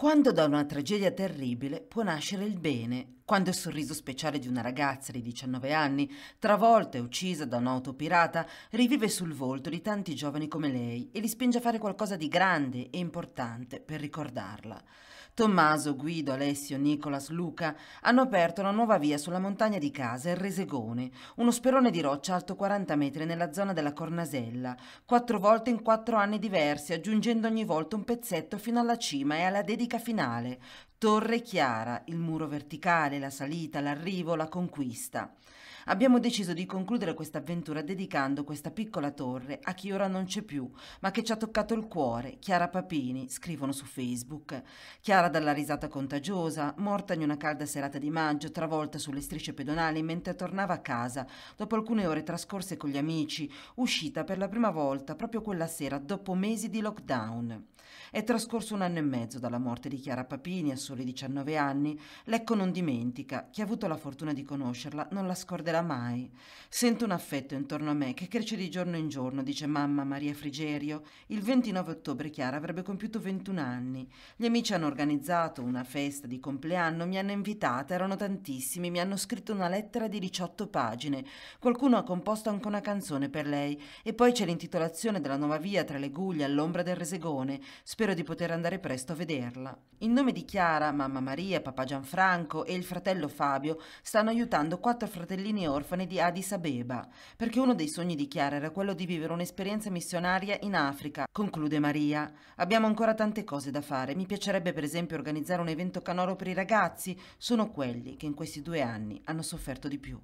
Quando da una tragedia terribile può nascere il bene, quando il sorriso speciale di una ragazza di 19 anni, travolta e uccisa da un'auto pirata, rivive sul volto di tanti giovani come lei e li spinge a fare qualcosa di grande e importante per ricordarla. Tommaso, Guido, Alessio, Nicolas, Luca hanno aperto una nuova via sulla montagna di casa, il Resegone, uno sperone di roccia alto 40 metri nella zona della Cornasella, quattro volte in quattro anni diversi, aggiungendo ogni volta un pezzetto fino alla cima e alla dedica finale. Torre Chiara, il muro verticale, la salita, l'arrivo, la conquista. Abbiamo deciso di concludere questa avventura dedicando questa piccola torre a chi ora non c'è più, ma che ci ha toccato il cuore, Chiara Papini, scrivono su Facebook. Chiara dalla risata contagiosa, morta in una calda serata di maggio, travolta sulle strisce pedonali mentre tornava a casa, dopo alcune ore trascorse con gli amici, uscita per la prima volta proprio quella sera dopo mesi di lockdown. È trascorso un anno e mezzo dalla morte di Chiara Papini a soli 19 anni, Lecco non dimentica, chi ha avuto la fortuna di conoscerla non la scorderà cesserà mai. Sento un affetto intorno a me che cresce di giorno in giorno, dice mamma Maria Frigerio. Il 29 ottobre Chiara avrebbe compiuto 21 anni. Gli amici hanno organizzato una festa di compleanno, mi hanno invitata, erano tantissimi, mi hanno scritto una lettera di 18 pagine. Qualcuno ha composto anche una canzone per lei e poi c'è l'intitolazione della nuova via tra le Guglie all'ombra del Resegone. Spero di poter andare presto a vederla. In nome di Chiara, mamma Maria, papà Gianfranco e il fratello Fabio stanno aiutando quattro fratellini orfane di Addis Abeba, perché uno dei sogni di Chiara era quello di vivere un'esperienza missionaria in Africa, conclude Maria. Abbiamo ancora tante cose da fare, mi piacerebbe per esempio organizzare un evento canoro per i ragazzi, sono quelli che in questi due anni hanno sofferto di più.